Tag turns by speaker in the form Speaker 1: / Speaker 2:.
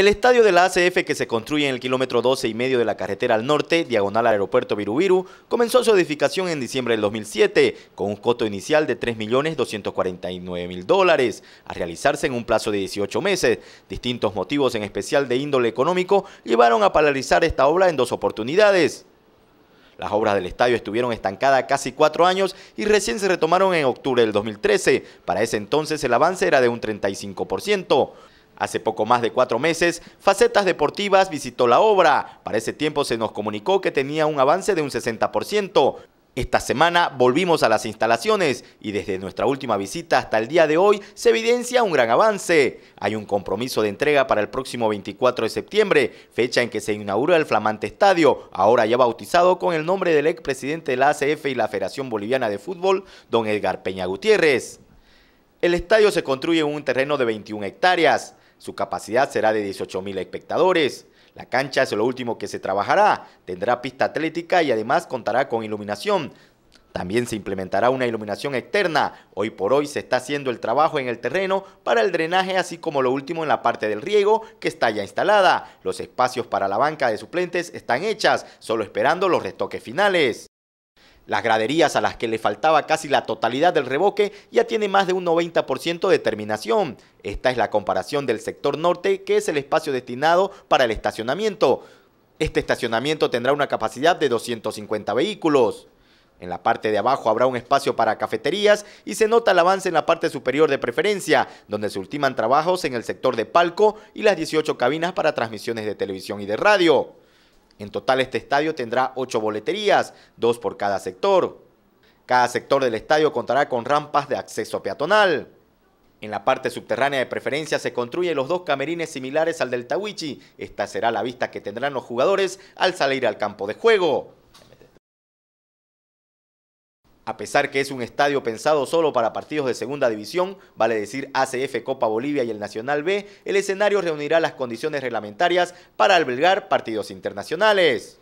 Speaker 1: El estadio de la ACF que se construye en el kilómetro 12 y medio de la carretera al norte, diagonal al aeropuerto Virubiru, comenzó su edificación en diciembre del 2007 con un coto inicial de 3.249.000 dólares, a realizarse en un plazo de 18 meses. Distintos motivos, en especial de índole económico, llevaron a paralizar esta obra en dos oportunidades. Las obras del estadio estuvieron estancadas casi cuatro años y recién se retomaron en octubre del 2013. Para ese entonces el avance era de un 35%. Hace poco más de cuatro meses, Facetas Deportivas visitó la obra. Para ese tiempo se nos comunicó que tenía un avance de un 60%. Esta semana volvimos a las instalaciones y desde nuestra última visita hasta el día de hoy se evidencia un gran avance. Hay un compromiso de entrega para el próximo 24 de septiembre, fecha en que se inaugura el flamante estadio, ahora ya bautizado con el nombre del ex presidente de la ACF y la Federación Boliviana de Fútbol, don Edgar Peña Gutiérrez. El estadio se construye en un terreno de 21 hectáreas. Su capacidad será de 18.000 espectadores. La cancha es lo último que se trabajará, tendrá pista atlética y además contará con iluminación. También se implementará una iluminación externa. Hoy por hoy se está haciendo el trabajo en el terreno para el drenaje, así como lo último en la parte del riego que está ya instalada. Los espacios para la banca de suplentes están hechas, solo esperando los retoques finales. Las graderías a las que le faltaba casi la totalidad del revoque ya tiene más de un 90% de terminación. Esta es la comparación del sector norte, que es el espacio destinado para el estacionamiento. Este estacionamiento tendrá una capacidad de 250 vehículos. En la parte de abajo habrá un espacio para cafeterías y se nota el avance en la parte superior de preferencia, donde se ultiman trabajos en el sector de palco y las 18 cabinas para transmisiones de televisión y de radio. En total este estadio tendrá ocho boleterías, dos por cada sector. Cada sector del estadio contará con rampas de acceso peatonal. En la parte subterránea de preferencia se construyen los dos camerines similares al del Tawichi. Esta será la vista que tendrán los jugadores al salir al campo de juego. A pesar que es un estadio pensado solo para partidos de segunda división, vale decir ACF Copa Bolivia y el Nacional B, el escenario reunirá las condiciones reglamentarias para albergar partidos internacionales.